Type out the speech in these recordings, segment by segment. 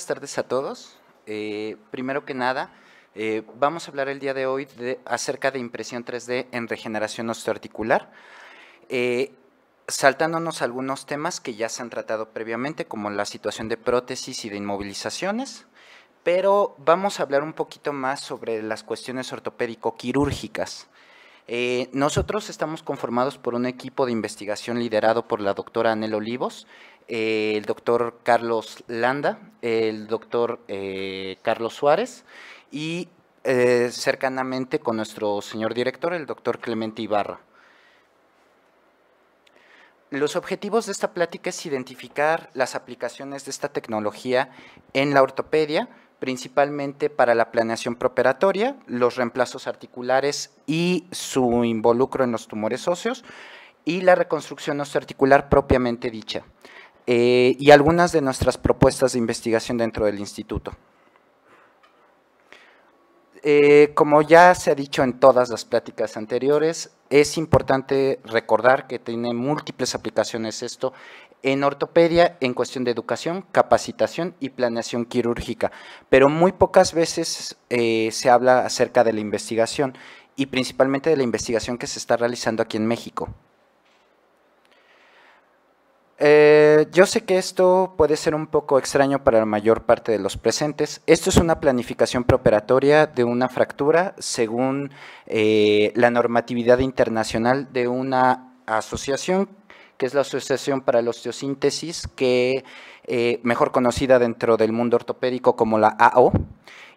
buenas tardes a todos. Eh, primero que nada, eh, vamos a hablar el día de hoy acerca de impresión 3D en regeneración osteoarticular, eh, saltándonos algunos temas que ya se han tratado previamente, como la situación de prótesis y de inmovilizaciones, pero vamos a hablar un poquito más sobre las cuestiones ortopédico-quirúrgicas. nosotros estamos conformados por un equipo de investigación liderado por la doctora Anel Olivos. Eh, el doctor Carlos Landa, el doctor eh, Carlos Suárez y eh, cercanamente con nuestro señor director, el doctor Clemente Ibarra. Los objetivos de esta plática es identificar las aplicaciones de esta tecnología en la ortopedia, principalmente para la planeación preparatoria, los reemplazos articulares y su involucro en los tumores óseos y la reconstrucción osteoarticular propiamente dicha. Eh, y algunas de nuestras propuestas de investigación dentro del instituto. Eh, como ya se ha dicho en todas las pláticas anteriores, es importante recordar que tiene múltiples aplicaciones esto en ortopedia, en cuestión de educación, capacitación y planeación quirúrgica, pero muy pocas veces eh, se habla acerca de la investigación y principalmente de la investigación que se está realizando aquí en México. Eh, yo sé que esto puede ser un poco extraño para la mayor parte de los presentes. Esto es una planificación preparatoria de una fractura según eh, la normatividad internacional de una asociación, que es la Asociación para la Osteosíntesis, que eh, mejor conocida dentro del mundo ortopédico como la AO,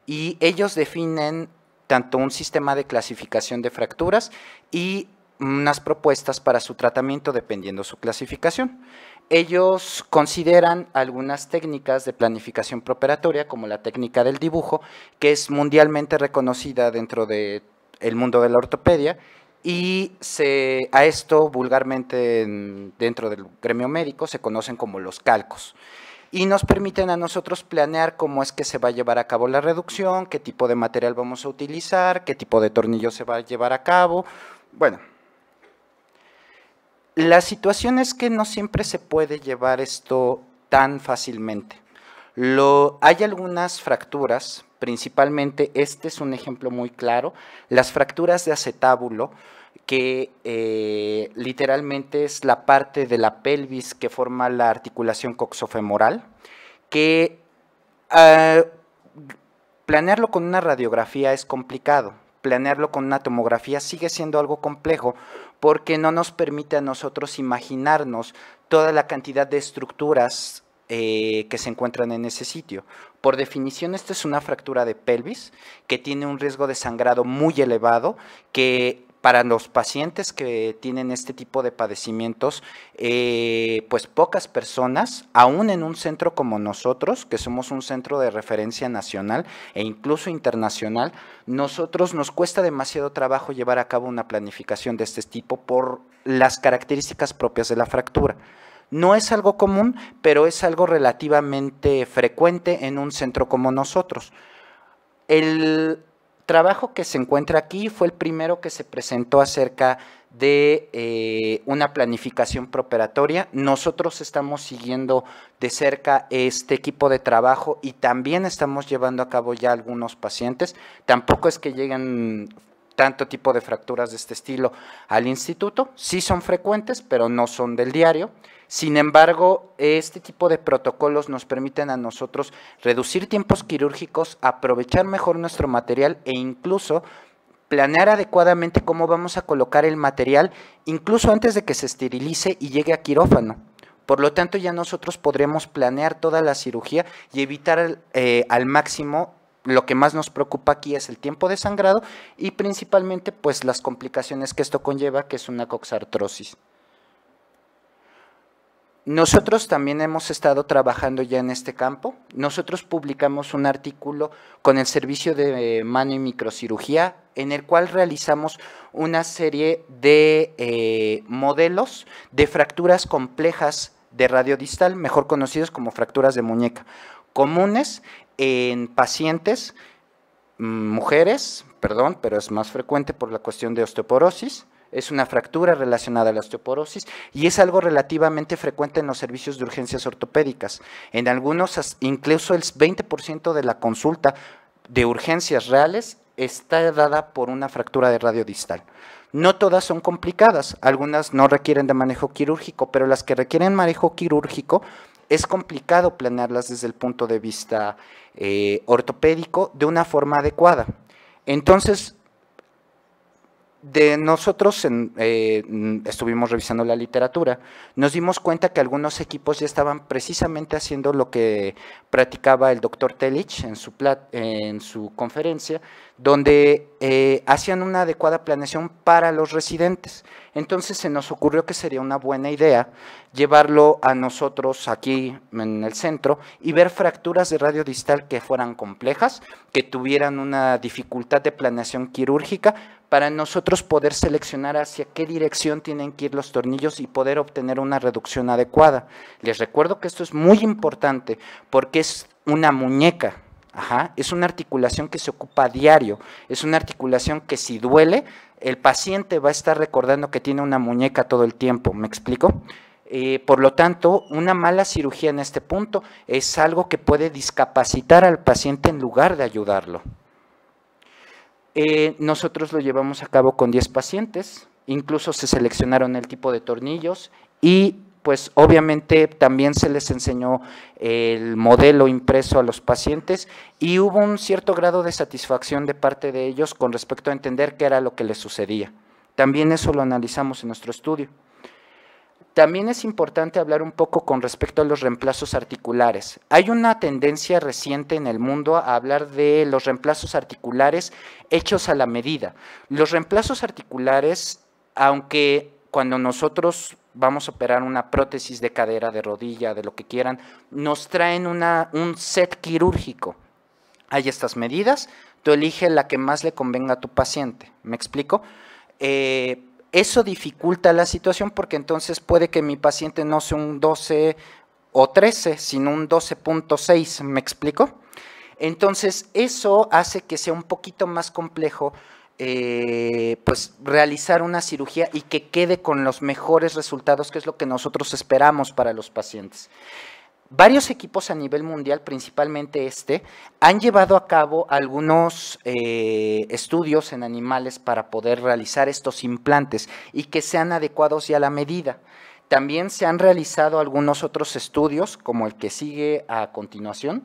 y ellos definen tanto un sistema de clasificación de fracturas y unas propuestas para su tratamiento dependiendo su clasificación. Ellos consideran algunas técnicas de planificación preparatoria, como la técnica del dibujo, que es mundialmente reconocida dentro del mundo de la ortopedia, y a esto vulgarmente dentro del gremio médico se conocen como los calcos y nos permiten a nosotros planear cómo es que se va a llevar a cabo la reducción, qué tipo de material vamos a utilizar, qué tipo de tornillo se va a llevar a cabo. Bueno, la situación es que no siempre se puede llevar esto tan fácilmente. hay algunas fracturas, principalmente, este es un ejemplo muy claro, las fracturas de acetábulo, que eh, literalmente es la parte de la pelvis que forma la articulación coxofemoral, que ah, planearlo con una radiografía es complicado, planearlo con una tomografía sigue siendo algo complejo porque no nos permite a nosotros imaginarnos toda la cantidad de estructuras eh, que se encuentran en ese sitio. Por definición, esta es una fractura de pelvis que tiene un riesgo de sangrado muy elevado, que para los pacientes que tienen este tipo de padecimientos, eh, pues pocas personas, aún en un centro como nosotros, que somos un centro de referencia nacional e incluso internacional, nosotros nos cuesta demasiado trabajo llevar a cabo una planificación de este tipo por las características propias de la fractura. No es algo común, pero es algo relativamente frecuente en un centro como nosotros. El trabajo que se encuentra aquí fue el primero que se presentó acerca de eh, una planificación preparatoria. Nosotros estamos siguiendo de cerca este equipo de trabajo y también estamos llevando a cabo ya algunos pacientes. Tampoco es que lleguen tanto tipo de fracturas de este estilo al instituto. Sí son frecuentes, pero no son del diario. Sin embargo, este tipo de protocolos nos permiten a nosotros reducir tiempos quirúrgicos, aprovechar mejor nuestro material e incluso planear adecuadamente cómo vamos a colocar el material, incluso antes de que se esterilice y llegue a quirófano. Por lo tanto, ya nosotros podremos planear toda la cirugía y evitar eh, al máximo lo que más nos preocupa aquí es el tiempo de sangrado y principalmente pues las complicaciones que esto conlleva, que es una coxartrosis. Nosotros también hemos estado trabajando ya en este campo. Nosotros publicamos un artículo con el servicio de mano y microcirugía en el cual realizamos una serie de eh, modelos de fracturas complejas de radiodistal, mejor conocidos como fracturas de muñeca, comunes en pacientes, mm, mujeres, perdón, pero es más frecuente por la cuestión de osteoporosis, es una fractura relacionada a la osteoporosis y es algo relativamente frecuente en los servicios de urgencias ortopédicas. En algunos, incluso el 20% de la consulta de urgencias reales está dada por una fractura de radio distal. No todas son complicadas, algunas no requieren de manejo quirúrgico, pero las que requieren manejo quirúrgico es complicado planearlas desde el punto de vista eh, ortopédico de una forma adecuada. Entonces, de nosotros eh, estuvimos revisando la literatura, nos dimos cuenta que algunos equipos ya estaban precisamente haciendo lo que practicaba el doctor Telich en su, conferencia, donde eh, hacían una adecuada planeación para los residentes. Entonces se nos ocurrió que sería una buena idea llevarlo a nosotros aquí en el centro y ver fracturas de radio distal que fueran complejas, que tuvieran una dificultad de planeación quirúrgica, para nosotros poder seleccionar hacia qué dirección tienen que ir los tornillos y poder obtener una reducción adecuada. Les recuerdo que esto es muy importante porque es una muñeca, Es una articulación que se ocupa a diario, es una articulación que si duele, el paciente va a estar recordando que tiene una muñeca todo el tiempo, ¿me explico? Eh, por lo tanto, una mala cirugía en este punto es algo que puede discapacitar al paciente en lugar de ayudarlo. Eh, nosotros lo llevamos a cabo con 10 pacientes, incluso se seleccionaron el tipo de tornillos y pues obviamente también se les enseñó el modelo impreso a los pacientes y hubo un cierto grado de satisfacción de parte de ellos con respecto a entender qué era lo que les sucedía. También eso lo analizamos en nuestro estudio. También es importante hablar un poco con respecto a los reemplazos articulares. Hay una tendencia reciente en el mundo a hablar de los reemplazos articulares hechos a la medida. Los reemplazos articulares, aunque cuando nosotros vamos a operar una prótesis de cadera, de rodilla, de lo que quieran, nos traen un set quirúrgico. Hay estas medidas, tú eliges la que más le convenga a tu paciente. ¿Me explico? Eh, eso dificulta la situación porque entonces puede que mi paciente no sea un 12 o 13, sino un 12.6, ¿me explico? Entonces, eso hace que sea un poquito más complejo eh, pues realizar una cirugía y que quede con los mejores resultados, que es lo que nosotros esperamos para los pacientes varios equipos a nivel mundial, principalmente este, han llevado a cabo algunos eh, estudios en animales para poder realizar estos implantes y que sean adecuados y a la medida. También se han realizado algunos otros estudios, como el que sigue a continuación,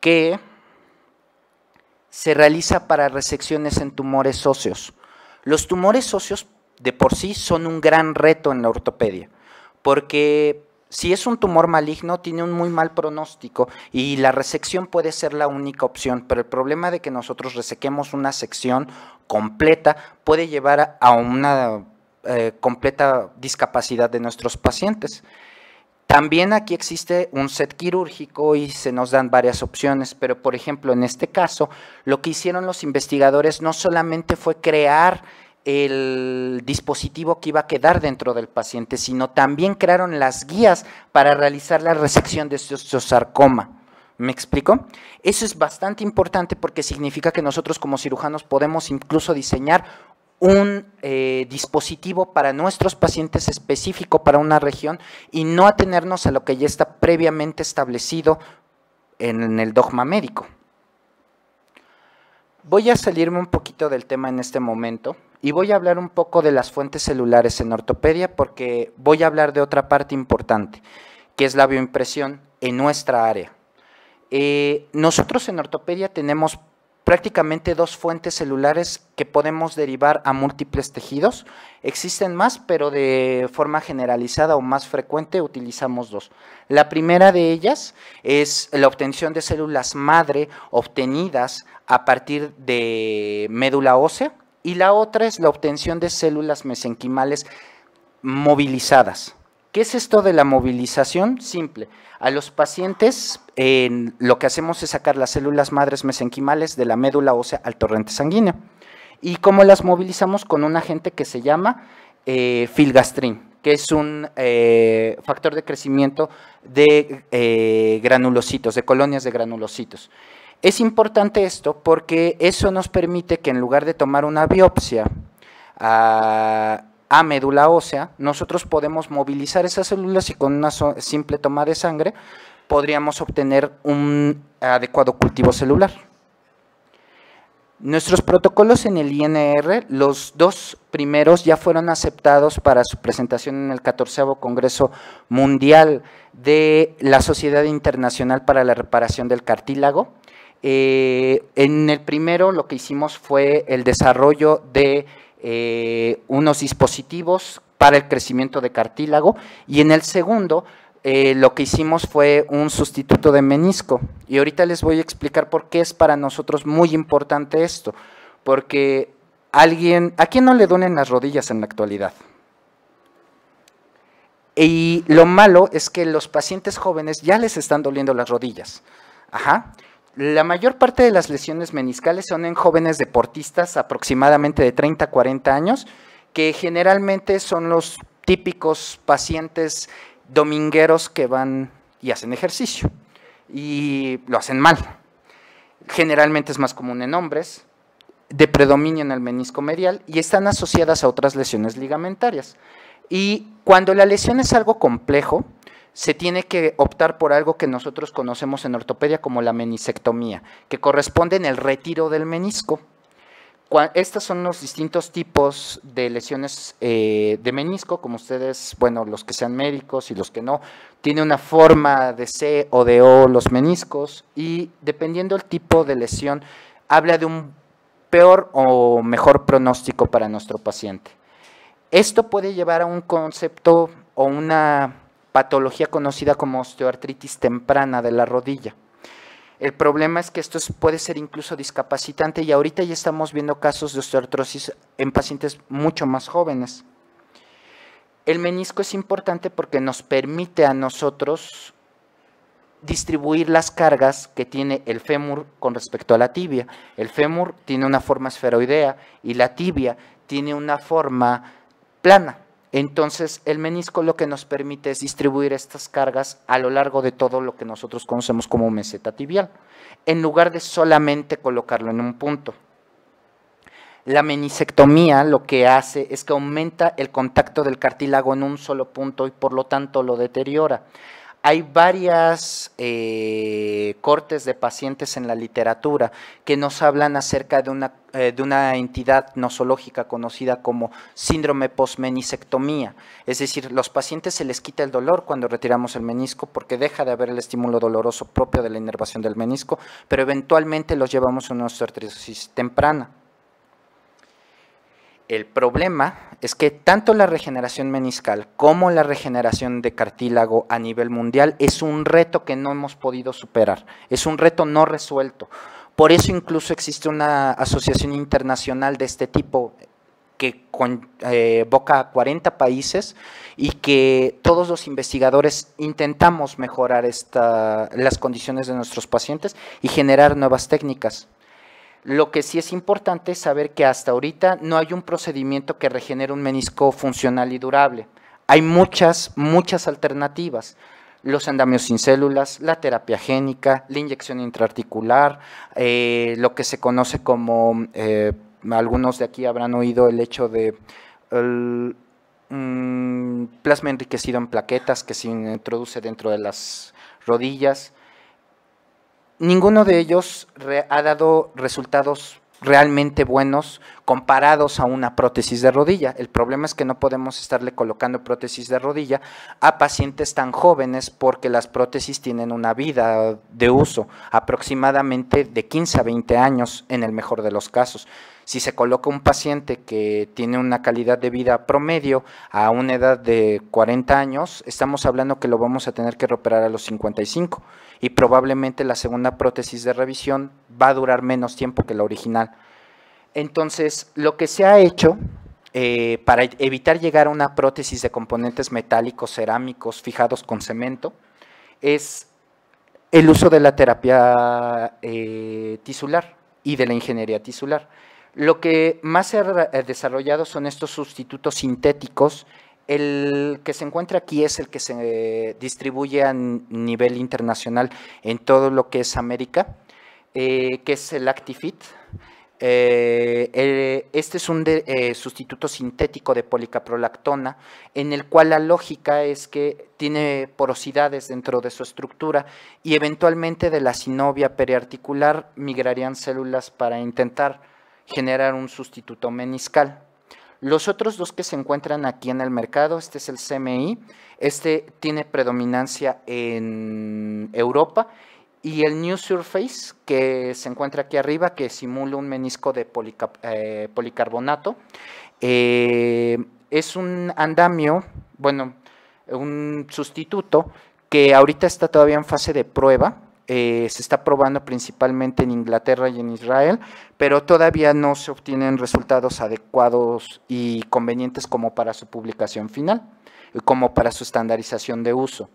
que se realiza para resecciones en tumores óseos. Los tumores óseos de por sí son un gran reto en la ortopedia, porque si es un tumor maligno, tiene un muy mal pronóstico y la resección puede ser la única opción, pero el problema de que nosotros resequemos una sección completa puede llevar a una eh, completa discapacidad de nuestros pacientes. También aquí existe un set quirúrgico y se nos dan varias opciones, pero por ejemplo en este caso lo que hicieron los investigadores no solamente fue crear el dispositivo que iba a quedar dentro del paciente, sino también crearon las guías para realizar la resección de este sarcoma. ¿Me explico? Eso es bastante importante porque significa que nosotros como cirujanos podemos incluso diseñar un eh, dispositivo para nuestros pacientes específico para una región y no atenernos a lo que ya está previamente establecido en el dogma médico. Voy a salirme un poquito del tema en este momento, y voy a hablar un poco de las fuentes celulares en ortopedia porque voy a hablar de otra parte importante, que es la bioimpresión en nuestra área. Eh, nosotros en ortopedia tenemos prácticamente dos fuentes celulares que podemos derivar a múltiples tejidos. Existen más, pero de forma generalizada o más frecuente utilizamos dos. La primera de ellas es la obtención de células madre obtenidas a partir de médula ósea y la otra es la obtención de células mesenquimales movilizadas. ¿Qué es esto de la movilización? Simple. A los pacientes lo que hacemos es sacar las células madres mesenquimales de la médula ósea al torrente sanguíneo. ¿Y cómo las movilizamos? Con un agente que se llama eh, filgastrin, que es un eh, factor de crecimiento de eh, granulocitos, de colonias de granulocitos. Es importante esto porque eso nos permite que en lugar de tomar una biopsia ah, a, médula ósea, nosotros podemos movilizar esas células y con una simple toma de sangre podríamos obtener un adecuado cultivo celular. Nuestros protocolos en el INR, los dos primeros ya fueron aceptados para su presentación en el 14 Congreso Mundial de la Sociedad Internacional para la Reparación del Cartílago, eh, en el primero lo que hicimos fue el desarrollo de eh, unos dispositivos para el crecimiento de cartílago y en el segundo eh, lo que hicimos fue un sustituto de menisco. Y ahorita les voy a explicar por qué es para nosotros muy importante esto, porque alguien, ¿a quién no le duelen las rodillas en la actualidad? Y lo malo es que los pacientes jóvenes ya les están doliendo las rodillas. Ajá. La mayor parte de las lesiones meniscales son en jóvenes deportistas aproximadamente de 30 a 40 años, que generalmente son los típicos pacientes domingueros que van y hacen ejercicio y lo hacen mal. Generalmente es más común en hombres, de predominio en el menisco medial y están asociadas a otras lesiones ligamentarias. Y cuando la lesión es algo complejo, se tiene que optar por algo que nosotros conocemos en ortopedia como la menisectomía, que corresponde en el retiro del menisco. Estos son los distintos tipos de lesiones eh, de menisco, como ustedes, bueno, los que sean médicos y los que no, tiene una forma de C o de O los meniscos y dependiendo del tipo de lesión, habla de un peor o mejor pronóstico para nuestro paciente. Esto puede llevar a un concepto o una patología conocida como osteoartritis temprana de la rodilla. El problema es que esto puede ser incluso discapacitante y ahorita ya estamos viendo casos de osteoartrosis en pacientes mucho más jóvenes. El menisco es importante porque nos permite a nosotros distribuir las cargas que tiene el fémur con respecto a la tibia. El fémur tiene una forma esferoidea y la tibia tiene una forma plana. Entonces, el menisco lo que nos permite es distribuir estas cargas a lo largo de todo lo que nosotros conocemos como meseta tibial, en lugar de solamente colocarlo en un punto. La menisectomía lo que hace es que aumenta el contacto del cartílago en un solo punto y por lo tanto lo deteriora hay varias eh, cortes de pacientes en la literatura que nos hablan acerca de una, eh, entidad nosológica conocida como síndrome postmenisectomía. Es decir, los pacientes se les quita el dolor cuando retiramos el menisco porque deja de haber el estímulo doloroso propio de la inervación del menisco, pero eventualmente los llevamos a una osteoartritis temprana. El problema es que tanto la regeneración meniscal como la regeneración de cartílago a nivel mundial es un reto que no hemos podido superar, es un reto no resuelto. Por eso incluso existe una asociación internacional de este tipo que convoca eh, a 40 países y que todos los investigadores intentamos mejorar las condiciones de nuestros pacientes y generar nuevas técnicas. Lo que sí es importante es saber que hasta ahorita no hay un procedimiento que regenere un menisco funcional y durable. Hay muchas, muchas alternativas. Los andamios sin células, la terapia génica, la inyección intraarticular, eh, lo que se conoce como, eh, algunos de aquí habrán oído el hecho de mm, plasma enriquecido en plaquetas que se introduce dentro de las rodillas, ninguno de ellos ha dado resultados realmente buenos comparados a una prótesis de rodilla. El problema es que no podemos estarle colocando prótesis de rodilla a pacientes tan jóvenes porque las prótesis tienen una vida de uso aproximadamente de 15 a 20 años en el mejor de los casos. Si se coloca un paciente que tiene una calidad de vida promedio a una edad de 40 años, estamos hablando que lo vamos a tener que operar a los 55 y probablemente la segunda prótesis de revisión va a durar menos tiempo que la original. Entonces, lo que se ha hecho eh, para evitar llegar a una prótesis de componentes metálicos, cerámicos, fijados con cemento, es el uso de la terapia eh, tisular y de la ingeniería tisular. Lo que más se ha eh, desarrollado son estos sustitutos sintéticos. El que se encuentra aquí es el que se distribuye a nivel internacional en todo lo que es América, eh, que es el Actifit. Eh, este es un sustituto sintético de policaprolactona, en el cual la lógica es que tiene porosidades dentro de su estructura y eventualmente de la sinovia periarticular migrarían células para intentar generar un sustituto meniscal. Los otros dos que se encuentran aquí en el mercado, este es el CMI, este tiene predominancia en Europa y el New Surface que se encuentra aquí arriba que simula un menisco de eh, policarbonato. Eh, es un andamio, bueno, un sustituto que ahorita está todavía en fase de prueba, eh, se está probando principalmente en Inglaterra y en Israel, pero todavía no se obtienen resultados adecuados y convenientes como para su publicación final, eh, como para su estandarización de uso.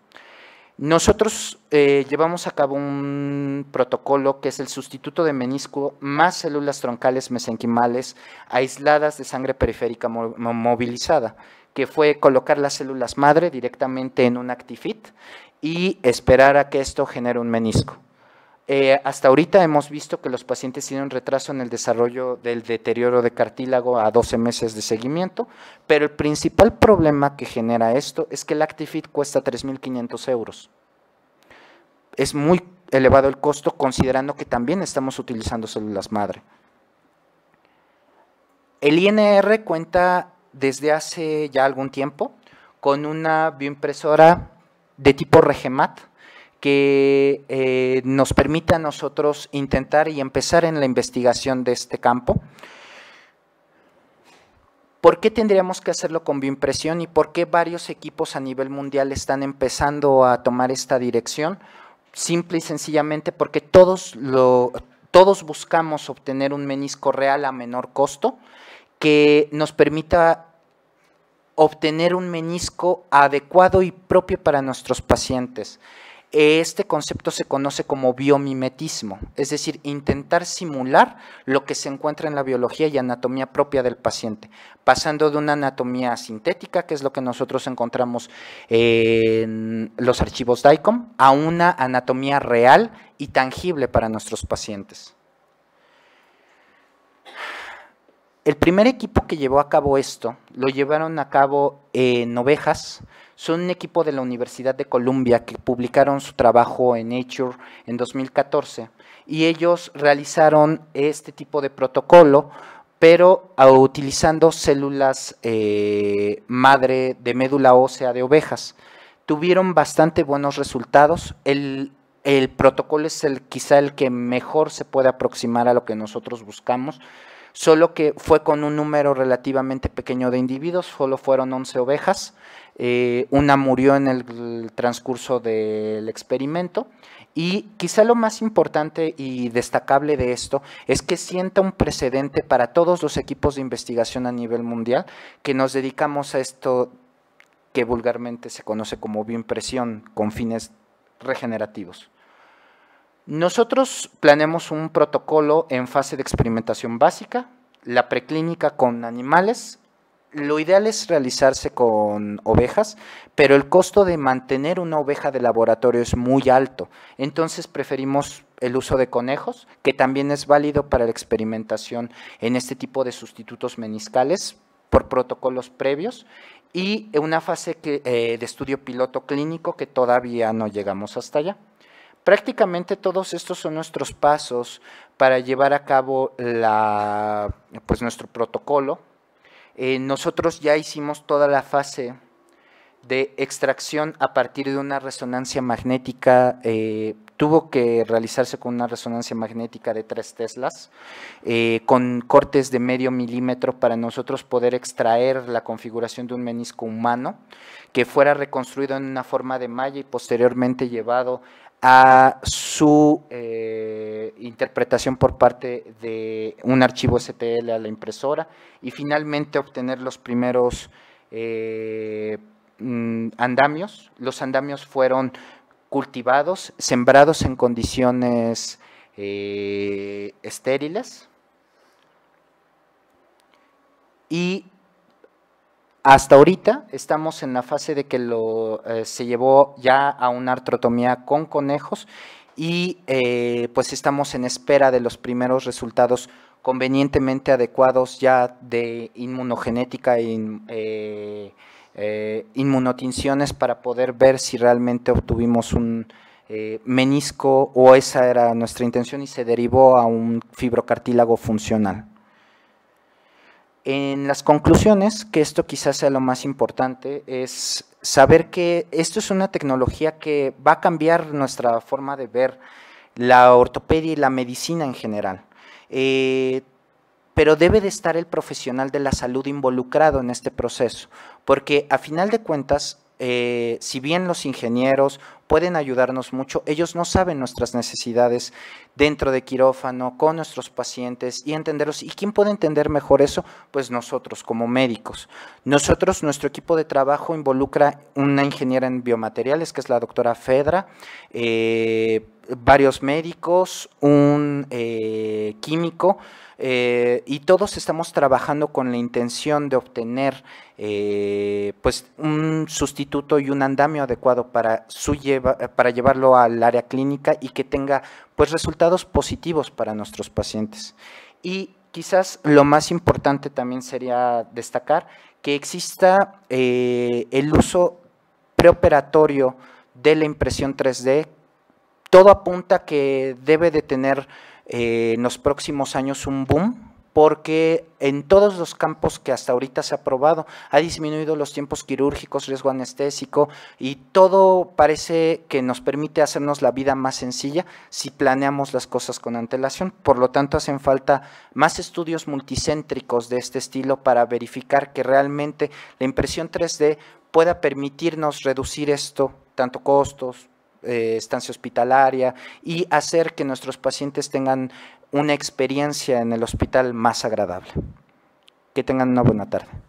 Nosotros eh, llevamos a cabo un protocolo que es el sustituto de menisco más células troncales mesenquimales aisladas de sangre periférica movilizada, que fue colocar las células madre directamente en un Actifit y esperar a que esto genere un menisco. Eh, hasta ahorita hemos visto que los pacientes tienen retraso en el desarrollo del deterioro de cartílago a 12 meses de seguimiento, pero el principal problema que genera esto es que el Actifit cuesta 3.500 euros. Es muy elevado el costo considerando que también estamos utilizando células madre. El INR cuenta desde hace ya algún tiempo con una bioimpresora de tipo regemat que eh, nos permita a nosotros intentar y empezar en la investigación de este campo. ¿Por qué tendríamos que hacerlo con bioimpresión y por qué varios equipos a nivel mundial están empezando a tomar esta dirección? Simple y sencillamente porque todos, lo, todos buscamos obtener un menisco real a menor costo que nos permita obtener un menisco adecuado y propio para nuestros pacientes. Este concepto se conoce como biomimetismo, es decir, intentar simular lo que se encuentra en la biología y anatomía propia del paciente, pasando de una anatomía sintética, que es lo que nosotros encontramos en los archivos DICOM, a una anatomía real y tangible para nuestros pacientes. El primer equipo que llevó a cabo esto lo llevaron a cabo en Ovejas. Son un equipo de la Universidad de Columbia que publicaron su trabajo en Nature en 2014 y ellos realizaron este tipo de protocolo, pero ah, utilizando células eh, madre de médula ósea de ovejas. Tuvieron bastante buenos resultados. El, el protocolo es el, quizá el que mejor se puede aproximar a lo que nosotros buscamos solo que fue con un número relativamente pequeño de individuos, solo fueron 11 ovejas, eh, una murió en el transcurso del experimento y quizá lo más importante y destacable de esto es que sienta un precedente para todos los equipos de investigación a nivel mundial que nos dedicamos a esto que vulgarmente se conoce como bioimpresión con fines regenerativos. Nosotros planeamos un protocolo en fase de experimentación básica, la preclínica con animales. Lo ideal es realizarse con ovejas, pero el costo de mantener una oveja de laboratorio es muy alto. Entonces preferimos el uso de conejos, que también es válido para la experimentación en este tipo de sustitutos meniscales por protocolos previos y una fase eh, de estudio piloto clínico que todavía no llegamos hasta allá. Prácticamente todos estos son nuestros pasos para llevar a cabo la, pues nuestro protocolo. Eh, nosotros ya hicimos toda la fase de extracción a partir de una resonancia magnética. Eh, tuvo que realizarse con una resonancia magnética de tres teslas, eh, con cortes de medio milímetro para nosotros poder extraer la configuración de un menisco humano, que fuera reconstruido en una forma de malla y posteriormente llevado a su eh, interpretación por parte de un archivo STL a la impresora y finalmente obtener los primeros eh, mm, andamios. Los andamios fueron cultivados, sembrados en condiciones eh, estériles y hasta ahorita estamos en la fase de que lo, eh, se llevó ya a una artrotomía con conejos y eh, pues estamos en espera de los primeros resultados convenientemente adecuados ya de inmunogenética e eh, inmunotinciones para poder ver si realmente obtuvimos un menisco o esa era nuestra intención y se derivó a un fibrocartílago funcional. En las conclusiones, que esto quizás sea lo más importante, es saber que esto es una tecnología que va a cambiar nuestra forma de ver la ortopedia y la medicina en general. Eh, pero debe de estar el profesional de la salud involucrado en este proceso, porque a final de cuentas, eh, si bien los ingenieros pueden ayudarnos mucho. Ellos no saben nuestras necesidades dentro de quirófano, con nuestros pacientes y entenderlos. ¿Y quién puede entender mejor eso? Pues nosotros, como médicos. Nosotros, nuestro equipo de trabajo involucra una ingeniera en biomateriales, que es la doctora Fedra, eh, varios médicos, un eh, químico, eh, y todos estamos trabajando con la intención de obtener eh, pues un sustituto y un andamio adecuado para, su para llevarlo al área clínica y que tenga pues resultados positivos para nuestros pacientes. Y quizás lo más importante también sería destacar que exista eh, el uso preoperatorio de la impresión 3D. Todo apunta que debe de tener eh, en los próximos años un boom porque en todos los campos que hasta ahorita se ha probado ha disminuido los tiempos quirúrgicos, riesgo anestésico y todo parece que nos permite hacernos la vida más sencilla si planeamos las cosas con antelación. Por lo tanto, hacen falta más estudios multicéntricos de este estilo para verificar que realmente la impresión 3D pueda permitirnos reducir esto, tanto costos, eh, estancia hospitalaria y hacer que nuestros pacientes tengan una experiencia en el hospital más agradable. Que tengan una buena tarde.